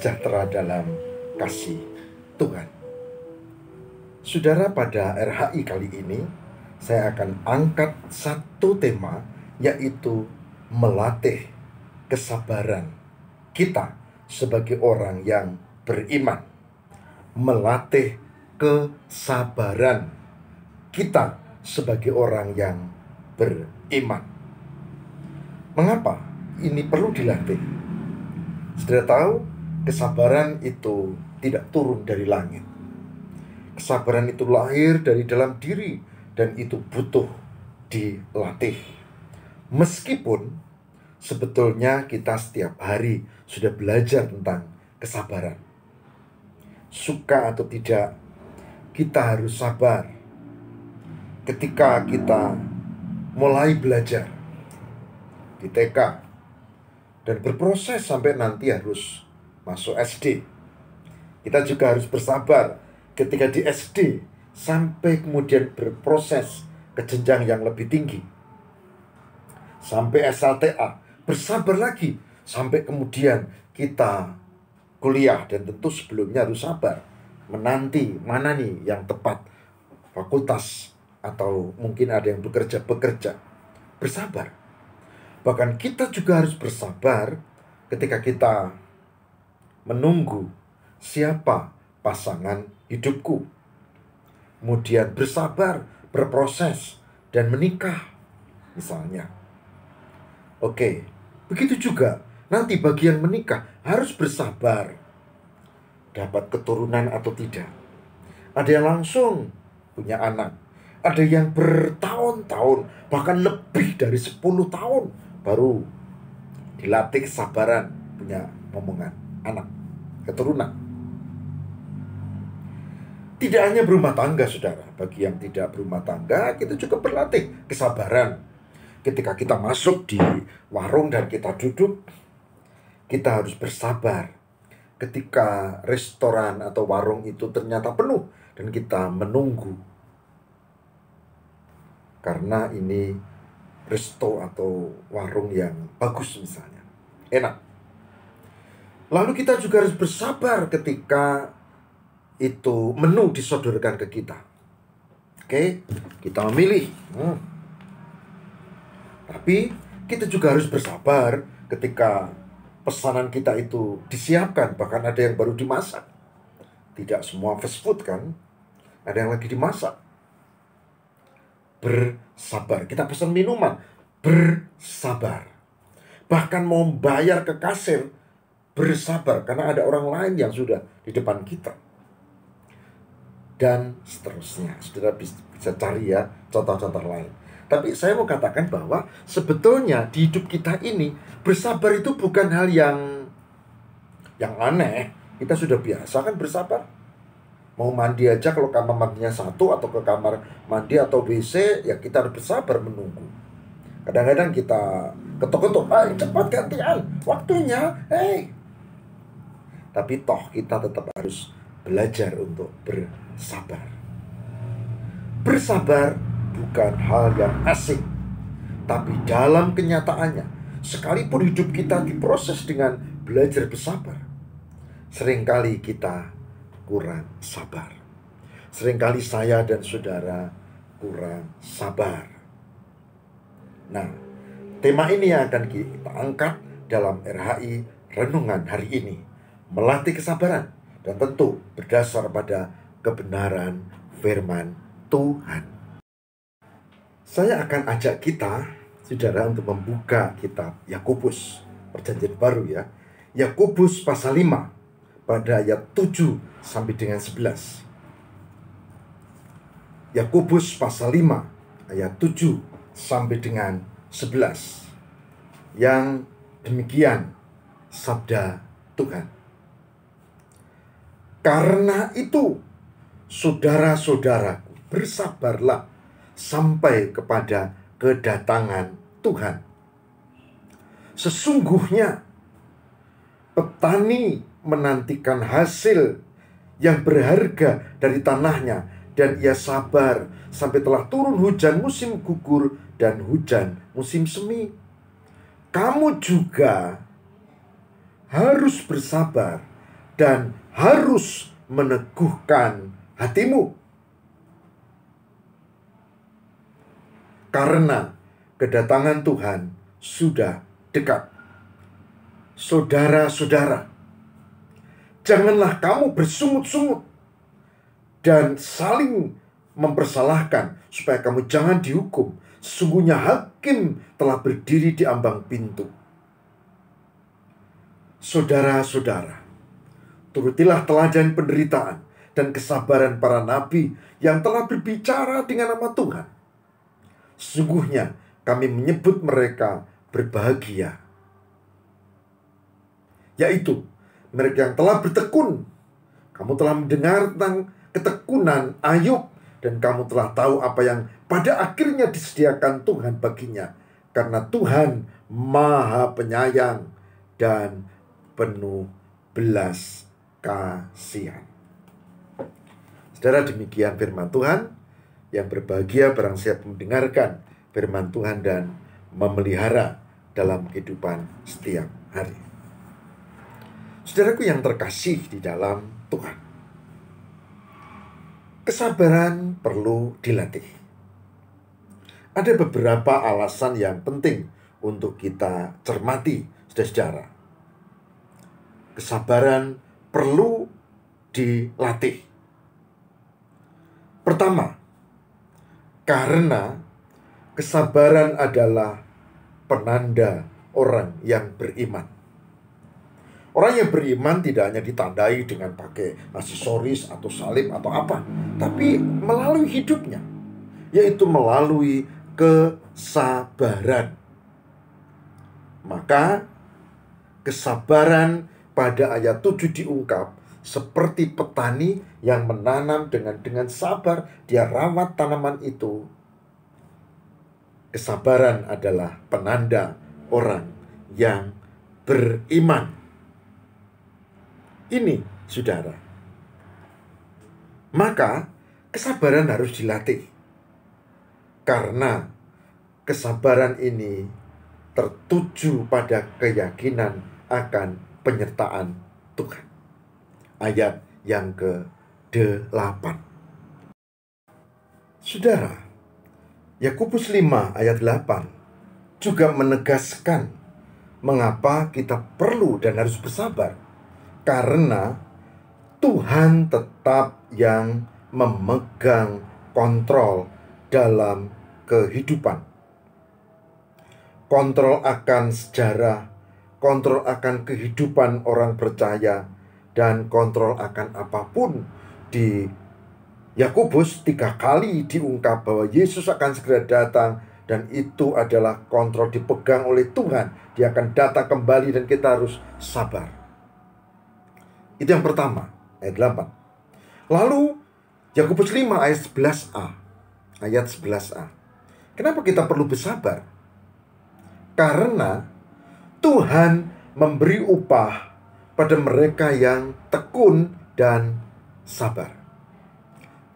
sejahtera dalam kasih Tuhan. Saudara, pada RHI kali ini saya akan angkat satu tema yaitu melatih kesabaran kita sebagai orang yang beriman. Melatih kesabaran kita sebagai orang yang beriman. Mengapa ini perlu dilatih? Saudara tahu kesabaran itu tidak turun dari langit. Kesabaran itu lahir dari dalam diri dan itu butuh dilatih. Meskipun sebetulnya kita setiap hari sudah belajar tentang kesabaran. Suka atau tidak, kita harus sabar. Ketika kita mulai belajar di TK dan berproses sampai nanti harus masuk SD. Kita juga harus bersabar ketika di SD sampai kemudian berproses ke jenjang yang lebih tinggi. Sampai SLTA, bersabar lagi sampai kemudian kita kuliah dan tentu sebelumnya harus sabar menanti mana nih yang tepat fakultas atau mungkin ada yang bekerja bekerja bersabar bahkan kita juga harus bersabar ketika kita menunggu siapa pasangan hidupku. Kemudian bersabar, berproses, dan menikah misalnya. Oke, begitu juga nanti bagi yang menikah harus bersabar. Dapat keturunan atau tidak. Ada yang langsung punya anak. Ada yang bertahun-tahun, bahkan lebih dari 10 tahun baru dilatih kesabaran punya omongan anak keturunan. Tidak hanya berumah tangga, saudara. Bagi yang tidak berumah tangga, kita juga berlatih kesabaran. Ketika kita masuk di warung dan kita duduk, kita harus bersabar. Ketika restoran atau warung itu ternyata penuh dan kita menunggu. Karena ini resto atau warung yang bagus misalnya. Enak Lalu kita juga harus bersabar ketika itu menu disodorkan ke kita. Oke, kita memilih. Hmm. Tapi kita juga harus bersabar ketika pesanan kita itu disiapkan, bahkan ada yang baru dimasak. Tidak semua fast food kan, ada yang lagi dimasak. Bersabar. Kita pesan minuman, bersabar. Bahkan mau bayar ke kasir, bersabar karena ada orang lain yang sudah di depan kita. Dan seterusnya, saudara bisa cari ya contoh-contoh lain. Tapi saya mau katakan bahwa sebetulnya di hidup kita ini bersabar itu bukan hal yang yang aneh. Kita sudah biasa kan bersabar. Mau mandi aja kalau kamar mandinya satu atau ke kamar mandi atau WC ya kita harus bersabar menunggu. Kadang-kadang kita ketuk-ketuk, ah, cepat gantian, waktunya, hei tapi toh kita tetap harus belajar untuk bersabar. Bersabar bukan hal yang asing, tapi dalam kenyataannya, sekalipun hidup kita diproses dengan belajar bersabar, seringkali kita kurang sabar. Seringkali saya dan saudara kurang sabar. Nah, tema ini yang akan kita angkat dalam RHI Renungan hari ini melatih kesabaran, dan tentu berdasar pada kebenaran firman Tuhan. Saya akan ajak kita, saudara, untuk membuka kitab Yakobus, perjanjian baru ya. Yakobus pasal 5 pada ayat 7 sampai dengan 11. Yakobus pasal 5 ayat 7 sampai dengan 11. Yang demikian sabda Tuhan. Karena itu, saudara-saudaraku, bersabarlah sampai kepada kedatangan Tuhan. Sesungguhnya, petani menantikan hasil yang berharga dari tanahnya, dan ia sabar sampai telah turun hujan musim gugur dan hujan musim semi. Kamu juga harus bersabar dan harus meneguhkan hatimu. Karena kedatangan Tuhan sudah dekat. Saudara-saudara, janganlah kamu bersungut-sungut dan saling mempersalahkan supaya kamu jangan dihukum. Sesungguhnya hakim telah berdiri di ambang pintu. Saudara-saudara, Turutilah teladan penderitaan dan kesabaran para nabi yang telah berbicara dengan nama Tuhan. Sungguhnya kami menyebut mereka berbahagia. Yaitu mereka yang telah bertekun. Kamu telah mendengar tentang ketekunan Ayub dan kamu telah tahu apa yang pada akhirnya disediakan Tuhan baginya karena Tuhan Maha Penyayang dan penuh belas kasihan. Saudara demikian firman Tuhan yang berbahagia barang siap mendengarkan firman Tuhan dan memelihara dalam kehidupan setiap hari. Saudaraku yang terkasih di dalam Tuhan. Kesabaran perlu dilatih. Ada beberapa alasan yang penting untuk kita cermati, sejarah Kesabaran perlu dilatih. Pertama, karena kesabaran adalah penanda orang yang beriman. Orang yang beriman tidak hanya ditandai dengan pakai aksesoris atau salib atau apa, tapi melalui hidupnya, yaitu melalui kesabaran. Maka kesabaran pada ayat 7 diungkap seperti petani yang menanam dengan dengan sabar dia rawat tanaman itu. Kesabaran adalah penanda orang yang beriman. Ini saudara. Maka kesabaran harus dilatih. Karena kesabaran ini tertuju pada keyakinan akan penyertaan Tuhan. Ayat yang ke-8. Saudara, Yakobus 5 ayat 8 juga menegaskan mengapa kita perlu dan harus bersabar. Karena Tuhan tetap yang memegang kontrol dalam kehidupan. Kontrol akan sejarah kontrol akan kehidupan orang percaya, dan kontrol akan apapun di Yakobus tiga kali diungkap bahwa Yesus akan segera datang dan itu adalah kontrol dipegang oleh Tuhan. Dia akan datang kembali dan kita harus sabar. Itu yang pertama, ayat 8. Lalu Yakobus 5 ayat 11a. Ayat 11a. Kenapa kita perlu bersabar? Karena Tuhan memberi upah pada mereka yang tekun dan sabar.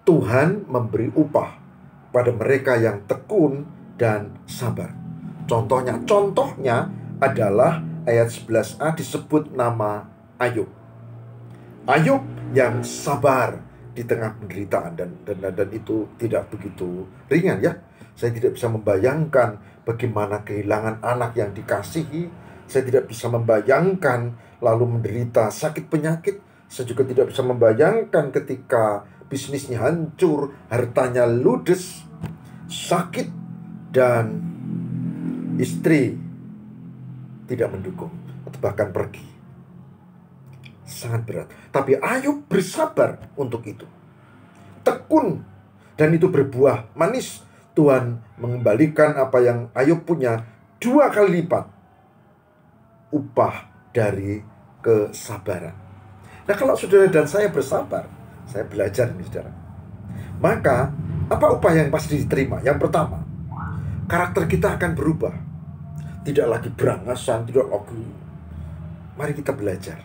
Tuhan memberi upah pada mereka yang tekun dan sabar. Contohnya, contohnya adalah ayat 11a disebut nama Ayub. Ayub yang sabar di tengah penderitaan dan dan, dan itu tidak begitu ringan ya. Saya tidak bisa membayangkan bagaimana kehilangan anak yang dikasihi, saya tidak bisa membayangkan lalu menderita sakit penyakit. Saya juga tidak bisa membayangkan ketika bisnisnya hancur, hartanya ludes, sakit, dan istri tidak mendukung atau bahkan pergi. Sangat berat. Tapi ayo bersabar untuk itu. Tekun dan itu berbuah manis. Tuhan mengembalikan apa yang Ayub punya dua kali lipat upah dari kesabaran. Nah kalau saudara dan saya bersabar, saya belajar nih saudara. Maka apa upah yang pasti diterima? Yang pertama, karakter kita akan berubah. Tidak lagi berangasan, tidak lagi. Mari kita belajar.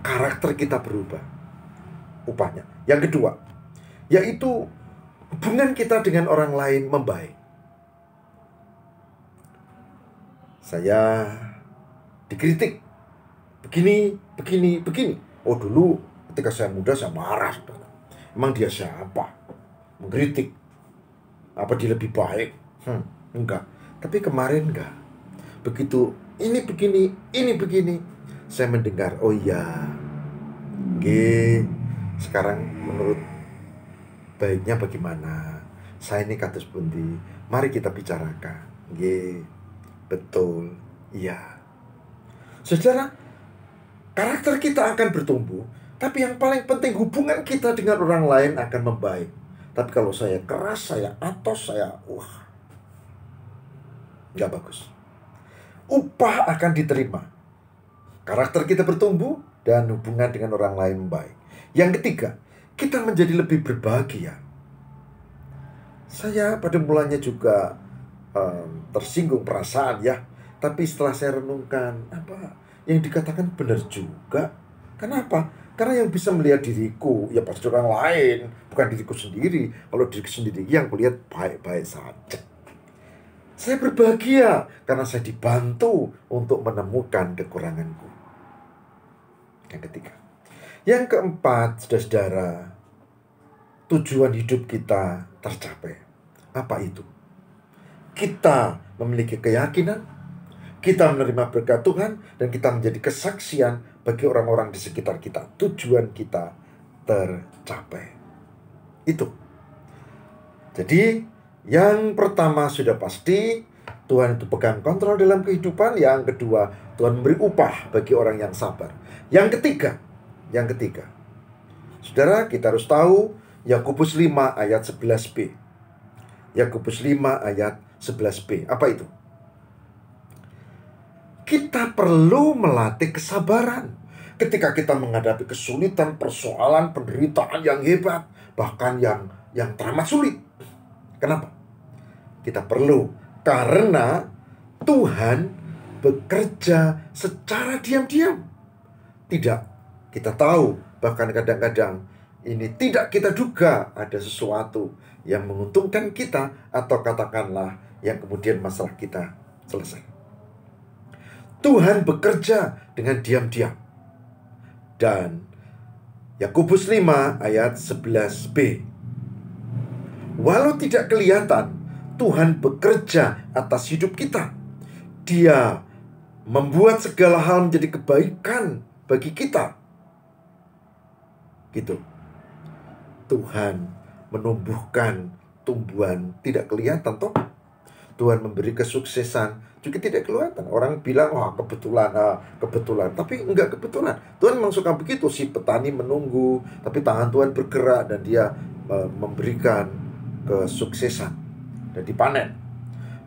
Karakter kita berubah. Upahnya. Yang kedua, yaitu hubungan kita dengan orang lain membaik. Saya dikritik begini begini begini oh dulu ketika saya muda saya marah saudara emang dia siapa mengkritik apa dia lebih baik hmm, enggak tapi kemarin enggak begitu ini begini ini begini saya mendengar oh iya g sekarang menurut baiknya bagaimana? Saya ini katus bundi. Mari kita bicarakan. g betul. Iya. Saudara, karakter kita akan bertumbuh, tapi yang paling penting hubungan kita dengan orang lain akan membaik. Tapi kalau saya keras, saya atos, saya wah, nggak bagus. Upah akan diterima. Karakter kita bertumbuh dan hubungan dengan orang lain baik. Yang ketiga, kita menjadi lebih berbahagia. Saya pada mulanya juga um, tersinggung perasaan ya tapi setelah saya renungkan, apa yang dikatakan benar juga. Kenapa? Karena yang bisa melihat diriku, ya pasti orang lain, bukan diriku sendiri. Kalau diriku sendiri yang melihat baik-baik saja. Saya berbahagia karena saya dibantu untuk menemukan kekuranganku. Yang ketiga. Yang keempat, saudara-saudara, tujuan hidup kita tercapai. Apa itu? Kita memiliki keyakinan kita menerima berkat Tuhan dan kita menjadi kesaksian bagi orang-orang di sekitar kita. Tujuan kita tercapai. Itu. Jadi, yang pertama sudah pasti Tuhan itu pegang kontrol dalam kehidupan. Yang kedua, Tuhan memberi upah bagi orang yang sabar. Yang ketiga, yang ketiga. Saudara, kita harus tahu Yakobus 5 ayat 11b. Yakobus 5 ayat 11b. Apa itu? kita perlu melatih kesabaran ketika kita menghadapi kesulitan, persoalan, penderitaan yang hebat, bahkan yang yang teramat sulit. Kenapa? Kita perlu karena Tuhan bekerja secara diam-diam. Tidak kita tahu, bahkan kadang-kadang ini tidak kita duga ada sesuatu yang menguntungkan kita atau katakanlah yang kemudian masalah kita selesai. Tuhan bekerja dengan diam-diam. Dan Yakobus 5 ayat 11b. Walau tidak kelihatan, Tuhan bekerja atas hidup kita. Dia membuat segala hal menjadi kebaikan bagi kita. Gitu. Tuhan menumbuhkan tumbuhan tidak kelihatan toh Tuhan memberi kesuksesan juga tidak kelihatan. Orang bilang, wah kebetulan, ah, kebetulan. Tapi enggak kebetulan. Tuhan memang suka begitu. Si petani menunggu, tapi tangan Tuhan bergerak dan dia uh, memberikan kesuksesan dan dipanen.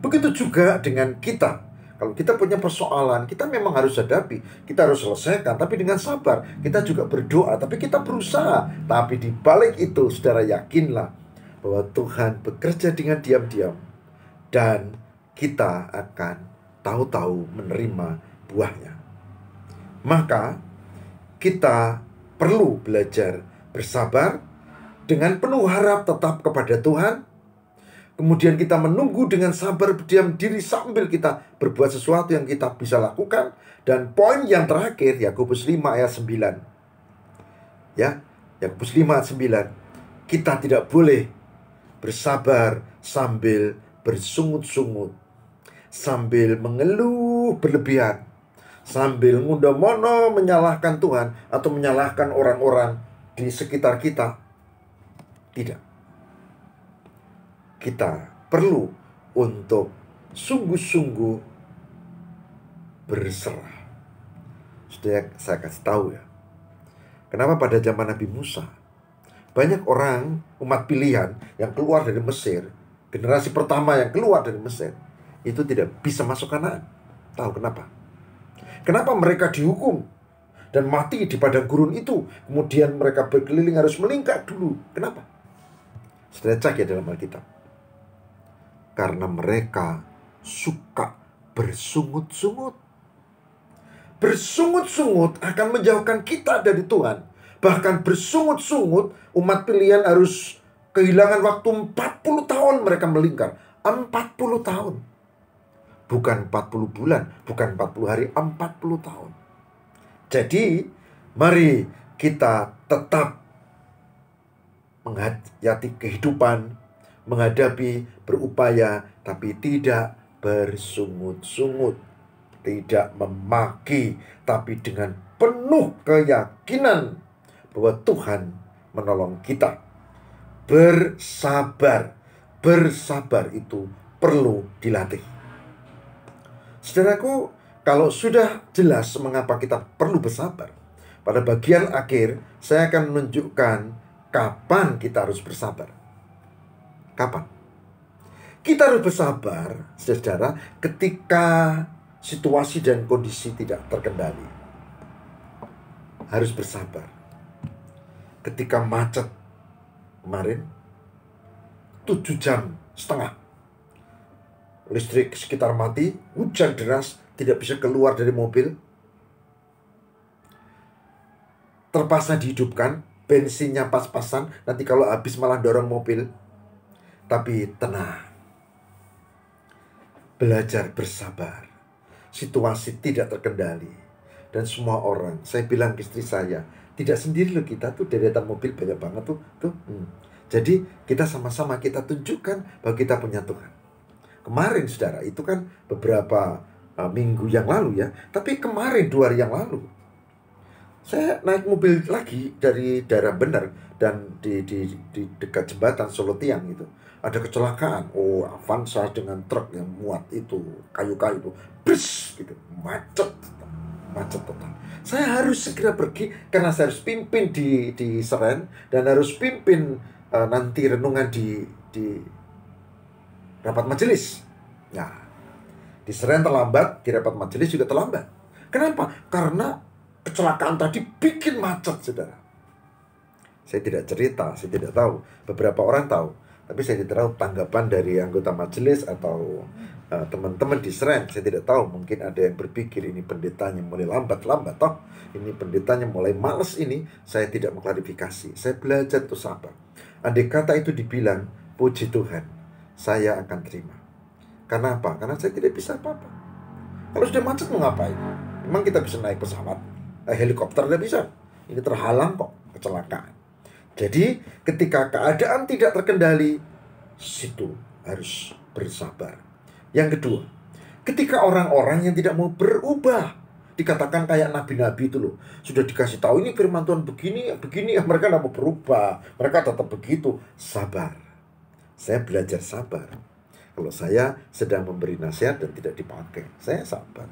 Begitu juga dengan kita. Kalau kita punya persoalan, kita memang harus hadapi, kita harus selesaikan, tapi dengan sabar. Kita juga berdoa, tapi kita berusaha. Tapi di balik itu, saudara yakinlah bahwa Tuhan bekerja dengan diam-diam dan kita akan tahu-tahu menerima buahnya. Maka kita perlu belajar bersabar dengan penuh harap tetap kepada Tuhan. Kemudian kita menunggu dengan sabar berdiam diri sambil kita berbuat sesuatu yang kita bisa lakukan. Dan poin yang terakhir Yakobus 5 ayat 9. Ya, Yakobus 5 ayat 9. Kita tidak boleh bersabar sambil bersungut-sungut sambil mengeluh berlebihan, sambil mono menyalahkan Tuhan atau menyalahkan orang-orang di sekitar kita. Tidak. Kita perlu untuk sungguh-sungguh berserah. Sudah ya, saya kasih tahu ya. Kenapa pada zaman Nabi Musa banyak orang umat pilihan yang keluar dari Mesir generasi pertama yang keluar dari Mesir itu tidak bisa masuk Kanaan. Tahu kenapa? Kenapa mereka dihukum dan mati di padang gurun itu? Kemudian mereka berkeliling harus melingkar dulu. Kenapa? Sudah cek ya dalam Alkitab. Karena mereka suka bersungut-sungut. Bersungut-sungut akan menjauhkan kita dari Tuhan. Bahkan bersungut-sungut umat pilihan harus kehilangan waktu 40 tahun mereka melingkar. 40 tahun. Bukan 40 bulan, bukan 40 hari, 40 tahun. Jadi, mari kita tetap menghayati kehidupan, menghadapi, berupaya, tapi tidak bersungut-sungut, tidak memaki, tapi dengan penuh keyakinan bahwa Tuhan menolong kita bersabar. Bersabar itu perlu dilatih. Saudaraku, kalau sudah jelas mengapa kita perlu bersabar, pada bagian akhir saya akan menunjukkan kapan kita harus bersabar. Kapan? Kita harus bersabar, saudara, ketika situasi dan kondisi tidak terkendali. Harus bersabar. Ketika macet kemarin 7 jam setengah listrik sekitar mati hujan deras tidak bisa keluar dari mobil terpaksa dihidupkan bensinnya pas-pasan nanti kalau habis malah dorong mobil tapi tenang belajar bersabar situasi tidak terkendali dan semua orang saya bilang istri saya tidak sendiri loh kita tuh deretan mobil banyak banget tuh tuh hmm. jadi kita sama-sama kita tunjukkan bahwa kita punya Tuhan kemarin saudara itu kan beberapa uh, minggu yang lalu ya tapi kemarin dua hari yang lalu saya naik mobil lagi dari daerah benar dan di, di, di dekat jembatan Solo Tiang itu ada kecelakaan oh Avanza dengan truk yang muat itu kayu-kayu itu bris gitu macet macet total saya harus segera pergi karena saya harus pimpin di di Seren dan harus pimpin uh, nanti renungan di di rapat majelis. Nah, di Seren terlambat, di rapat majelis juga terlambat. Kenapa? Karena kecelakaan tadi bikin macet, saudara. Saya tidak cerita, saya tidak tahu. Beberapa orang tahu, tapi saya tidak tahu tanggapan dari anggota majelis atau Eh, teman-teman di Seren, saya tidak tahu, mungkin ada yang berpikir ini pendetanya mulai lambat-lambat, toh ini pendetanya mulai males ini, saya tidak mengklarifikasi. Saya belajar itu sabar. Andai kata itu dibilang, puji Tuhan, saya akan terima. Karena apa? Karena saya tidak bisa apa-apa. Kalau sudah macet mau ngapain? Memang kita bisa naik pesawat, eh, helikopter tidak bisa. Ini terhalang kok kecelakaan. Jadi ketika keadaan tidak terkendali, situ harus bersabar yang kedua, ketika orang-orang yang tidak mau berubah dikatakan kayak nabi-nabi itu loh sudah dikasih tahu ini firman Tuhan begini begini mereka tidak mau berubah mereka tetap begitu sabar saya belajar sabar kalau saya sedang memberi nasihat dan tidak dipakai saya sabar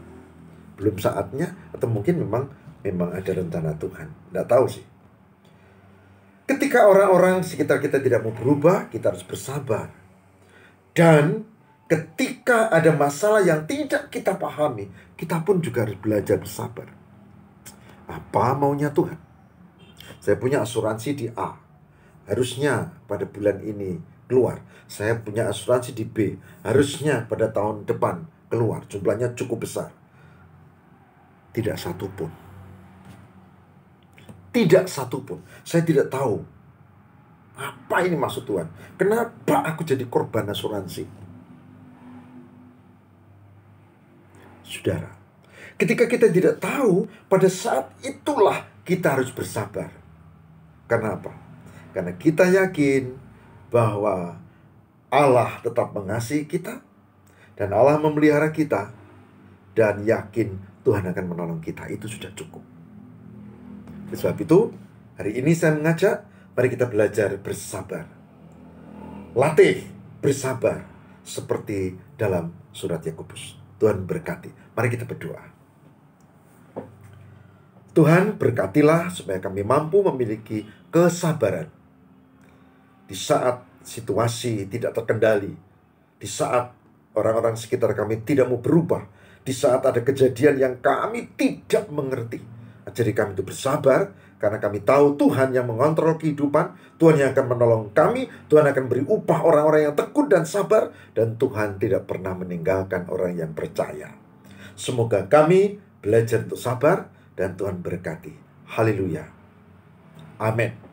belum saatnya atau mungkin memang memang ada rencana Tuhan tidak tahu sih ketika orang-orang sekitar kita tidak mau berubah kita harus bersabar dan ketika ada masalah yang tidak kita pahami, kita pun juga harus belajar bersabar. Apa maunya Tuhan? Saya punya asuransi di A. Harusnya pada bulan ini keluar. Saya punya asuransi di B. Harusnya pada tahun depan keluar. Jumlahnya cukup besar. Tidak satu pun. Tidak satu pun. Saya tidak tahu apa ini maksud Tuhan. Kenapa aku jadi korban asuransi? saudara. Ketika kita tidak tahu, pada saat itulah kita harus bersabar. Kenapa? Karena kita yakin bahwa Allah tetap mengasihi kita dan Allah memelihara kita dan yakin Tuhan akan menolong kita. Itu sudah cukup. Oleh sebab itu, hari ini saya mengajak mari kita belajar bersabar. Latih bersabar seperti dalam surat Yakobus. Tuhan berkati. Mari kita berdoa. Tuhan berkatilah supaya kami mampu memiliki kesabaran. Di saat situasi tidak terkendali, di saat orang-orang sekitar kami tidak mau berubah, di saat ada kejadian yang kami tidak mengerti, Ajari kami itu bersabar, karena kami tahu Tuhan yang mengontrol kehidupan, Tuhan yang akan menolong kami, Tuhan akan beri upah orang-orang yang tekun dan sabar, dan Tuhan tidak pernah meninggalkan orang yang percaya. Semoga kami belajar untuk sabar, dan Tuhan berkati. Haleluya. Amin.